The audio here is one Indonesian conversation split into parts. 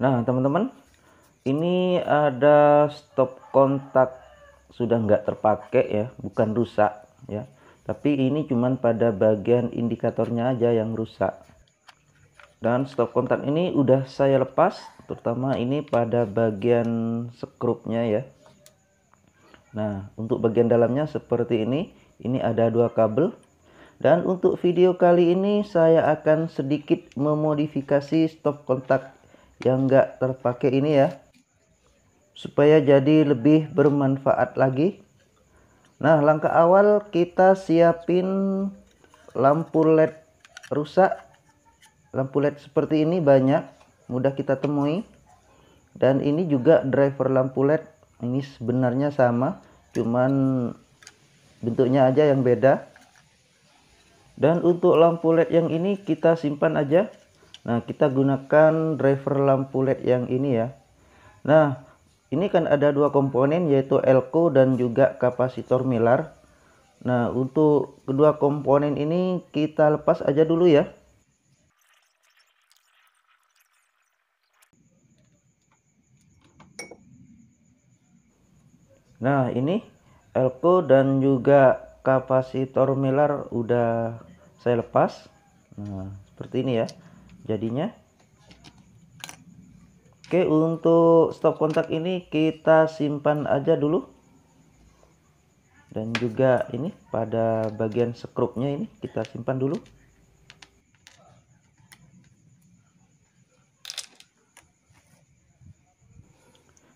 Nah, teman-teman, ini ada stop kontak sudah nggak terpakai ya, bukan rusak ya. Tapi ini cuman pada bagian indikatornya aja yang rusak. Dan stop kontak ini udah saya lepas, terutama ini pada bagian skrupnya ya. Nah, untuk bagian dalamnya seperti ini, ini ada dua kabel. Dan untuk video kali ini saya akan sedikit memodifikasi stop kontak yang enggak terpakai ini ya supaya jadi lebih bermanfaat lagi nah langkah awal kita siapin lampu led rusak lampu led seperti ini banyak mudah kita temui dan ini juga driver lampu led ini sebenarnya sama cuman bentuknya aja yang beda dan untuk lampu led yang ini kita simpan aja Nah, kita gunakan driver lampu LED yang ini ya. Nah, ini kan ada dua komponen yaitu elko dan juga kapasitor milar Nah, untuk kedua komponen ini kita lepas aja dulu ya. Nah, ini elko dan juga kapasitor milar udah saya lepas. Nah, seperti ini ya jadinya Oke untuk stop kontak ini kita simpan aja dulu dan juga ini pada bagian skrupnya ini kita simpan dulu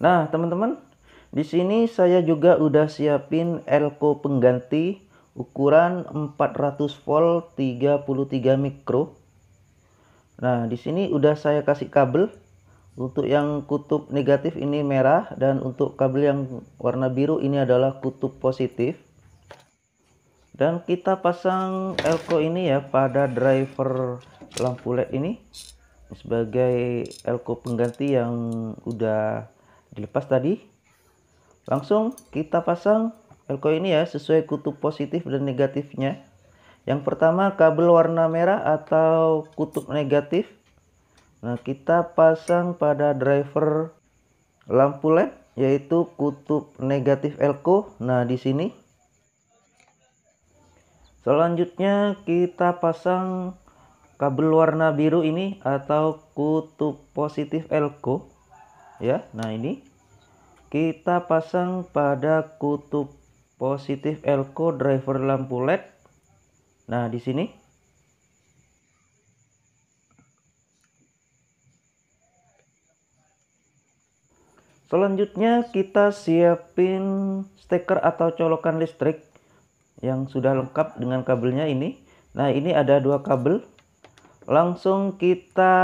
Nah teman-teman di sini saya juga udah siapin elko pengganti ukuran 400 volt 33 mikro Nah, di sini udah saya kasih kabel. Untuk yang kutub negatif ini merah dan untuk kabel yang warna biru ini adalah kutub positif. Dan kita pasang elko ini ya pada driver lampu LED ini sebagai elko pengganti yang udah dilepas tadi. Langsung kita pasang elko ini ya sesuai kutub positif dan negatifnya. Yang pertama kabel warna merah atau kutub negatif. Nah, kita pasang pada driver lampu LED yaitu kutub negatif elko. Nah, di sini. Selanjutnya kita pasang kabel warna biru ini atau kutub positif elko. Ya, nah ini kita pasang pada kutub positif elko driver lampu LED Nah, di sini Selanjutnya kita siapin steker atau colokan listrik yang sudah lengkap dengan kabelnya ini. Nah ini ada dua kabel. Langsung kita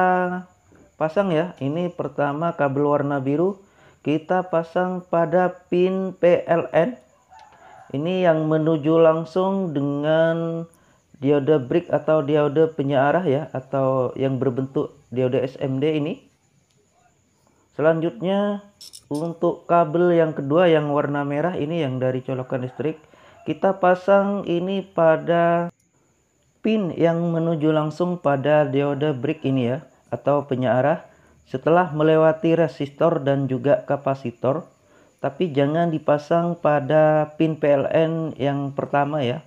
pasang ya. Ini pertama kabel warna biru kita pasang pada pin PLN. Ini yang menuju langsung dengan diode brick atau diode penyaarah ya atau yang berbentuk diode SMD ini selanjutnya untuk kabel yang kedua yang warna merah ini yang dari colokan listrik kita pasang ini pada pin yang menuju langsung pada diode brick ini ya atau penyaarah setelah melewati resistor dan juga kapasitor tapi jangan dipasang pada pin PLN yang pertama ya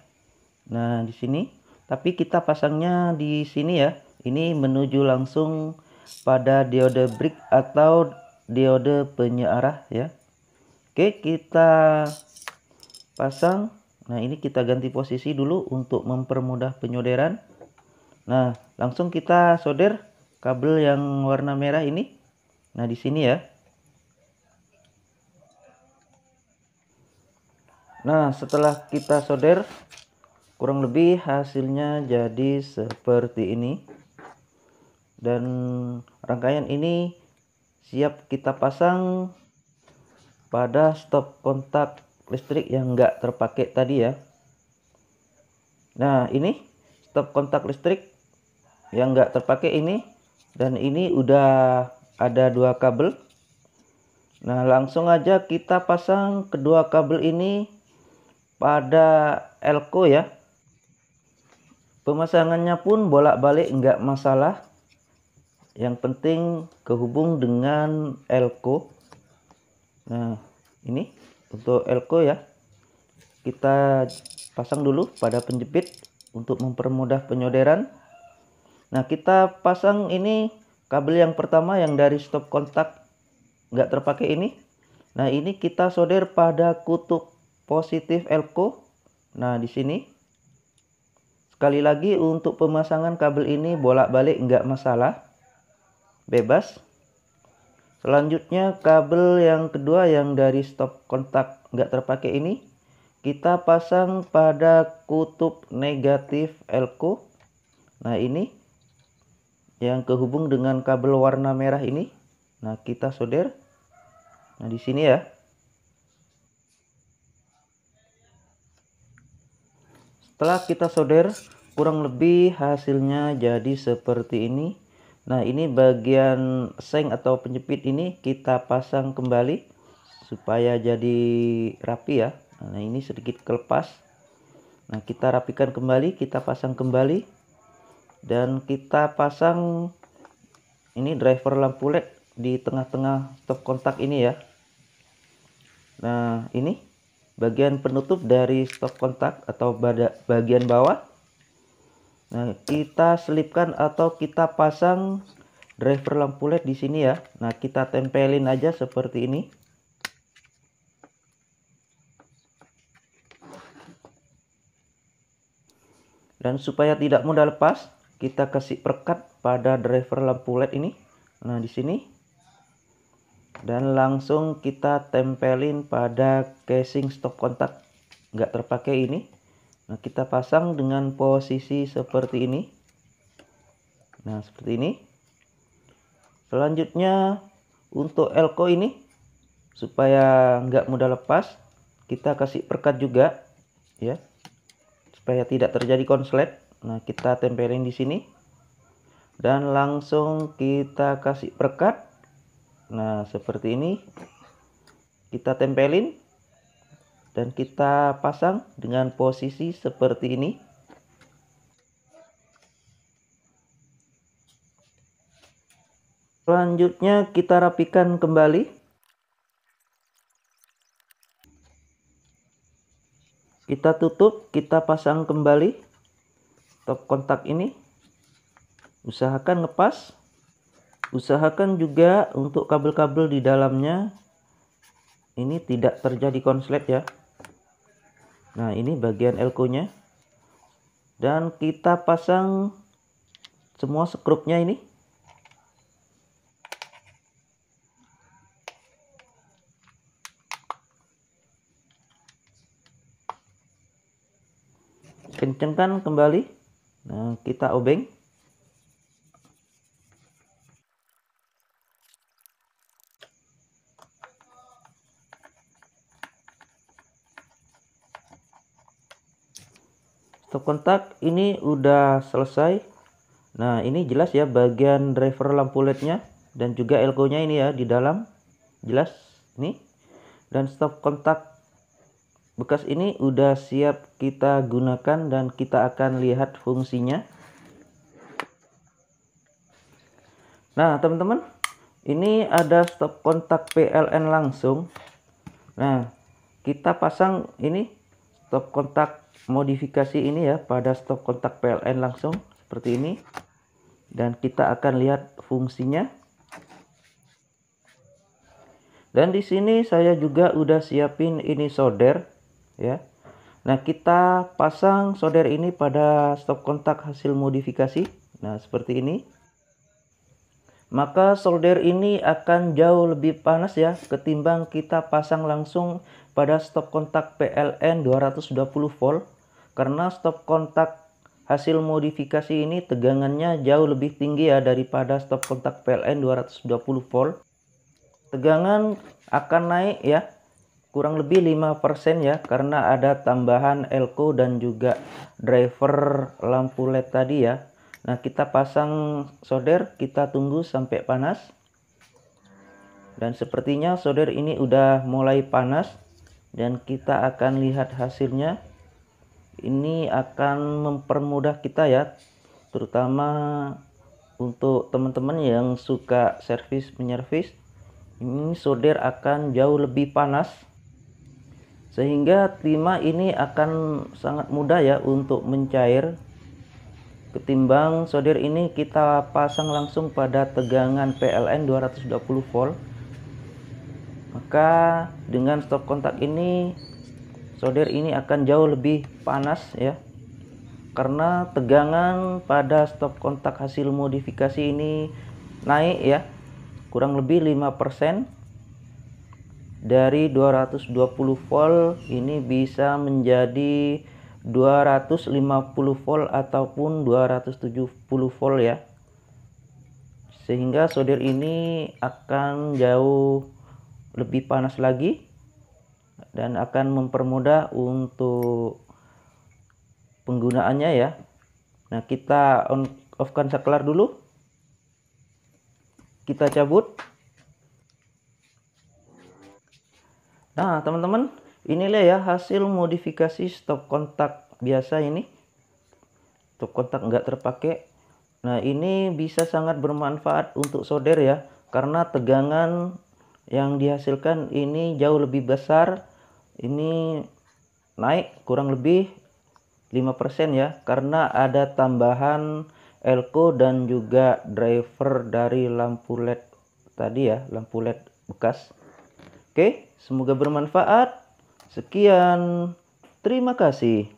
nah di sini tapi kita pasangnya di sini ya ini menuju langsung pada diode brick atau diode penyearah ya Oke kita pasang nah ini kita ganti posisi dulu untuk mempermudah penyoderan nah langsung kita solder kabel yang warna merah ini nah di sini ya Nah, setelah kita solder, kurang lebih hasilnya jadi seperti ini dan rangkaian ini siap kita pasang pada stop kontak listrik yang enggak terpakai tadi ya nah ini stop kontak listrik yang enggak terpakai ini dan ini udah ada dua kabel Nah, langsung aja kita pasang kedua kabel ini pada elko ya. Pemasangannya pun bolak-balik enggak masalah. Yang penting kehubung dengan elko. Nah, ini untuk elko ya. Kita pasang dulu pada penjepit untuk mempermudah penyoderan. Nah, kita pasang ini kabel yang pertama yang dari stop kontak enggak terpakai ini. Nah, ini kita solder pada kutub positif elko. Nah, di sini Sekali lagi untuk pemasangan kabel ini bolak-balik nggak masalah. Bebas. Selanjutnya kabel yang kedua yang dari stop kontak nggak terpakai ini. Kita pasang pada kutub negatif elko. Nah ini yang kehubung dengan kabel warna merah ini. Nah kita solder. Nah di sini ya. Setelah kita solder, kurang lebih hasilnya jadi seperti ini. Nah, ini bagian seng atau penjepit ini kita pasang kembali supaya jadi rapi ya. Nah, ini sedikit kelepas. Nah, kita rapikan kembali, kita pasang kembali. Dan kita pasang ini driver lampu LED di tengah-tengah stop kontak ini ya. Nah, ini bagian penutup dari stop kontak atau bagian bawah. Nah, kita selipkan atau kita pasang driver lampu LED di sini ya. Nah, kita tempelin aja seperti ini. Dan supaya tidak mudah lepas, kita kasih perkat pada driver lampu LED ini. Nah, di sini dan langsung kita tempelin pada casing stop kontak nggak terpakai ini nah kita pasang dengan posisi seperti ini nah seperti ini selanjutnya untuk elko ini supaya nggak mudah lepas kita kasih perkat juga ya supaya tidak terjadi konslet nah kita tempelin di sini dan langsung kita kasih perkat Nah, seperti ini. Kita tempelin dan kita pasang dengan posisi seperti ini. Selanjutnya kita rapikan kembali. Kita tutup, kita pasang kembali top kontak ini. Usahakan ngepas. Usahakan juga untuk kabel-kabel di dalamnya ini tidak terjadi konslet ya. Nah, ini bagian elko-nya. Dan kita pasang semua skrupnya ini. Kencengkan kembali. Nah, kita obeng. stop kontak ini udah selesai nah ini jelas ya bagian driver lampu LED-nya dan juga elko nya ini ya di dalam jelas nih dan stop kontak bekas ini udah siap kita gunakan dan kita akan lihat fungsinya nah teman-teman ini ada stop kontak PLN langsung nah kita pasang ini stop kontak modifikasi ini ya pada stop kontak PLN langsung seperti ini dan kita akan lihat fungsinya dan di sini saya juga udah siapin ini solder ya nah kita pasang solder ini pada stop kontak hasil modifikasi nah seperti ini maka solder ini akan jauh lebih panas ya ketimbang kita pasang langsung pada stop kontak PLN 220 volt karena stop kontak hasil modifikasi ini tegangannya jauh lebih tinggi ya daripada stop kontak PLN 220 volt. Tegangan akan naik ya kurang lebih 5% ya karena ada tambahan elko dan juga driver lampu LED tadi ya. Nah, kita pasang solder, kita tunggu sampai panas. Dan sepertinya solder ini udah mulai panas dan kita akan lihat hasilnya ini akan mempermudah kita ya terutama untuk teman-teman yang suka servis menyervis ini solder akan jauh lebih panas sehingga timah ini akan sangat mudah ya untuk mencair ketimbang solder ini kita pasang langsung pada tegangan PLN 220 volt maka dengan stop kontak ini solder ini akan jauh lebih panas ya karena tegangan pada stop kontak hasil modifikasi ini naik ya kurang lebih 5% dari 220 volt ini bisa menjadi 250 volt ataupun 270 volt ya sehingga solder ini akan jauh lebih panas lagi dan akan mempermudah untuk penggunaannya ya nah kita on off kan saklar dulu kita cabut nah teman-teman inilah ya hasil modifikasi stop kontak biasa ini stop kontak enggak terpakai nah ini bisa sangat bermanfaat untuk solder ya karena tegangan yang dihasilkan ini jauh lebih besar ini naik kurang lebih 5% ya karena ada tambahan elko dan juga driver dari lampu led tadi ya lampu led bekas oke semoga bermanfaat sekian terima kasih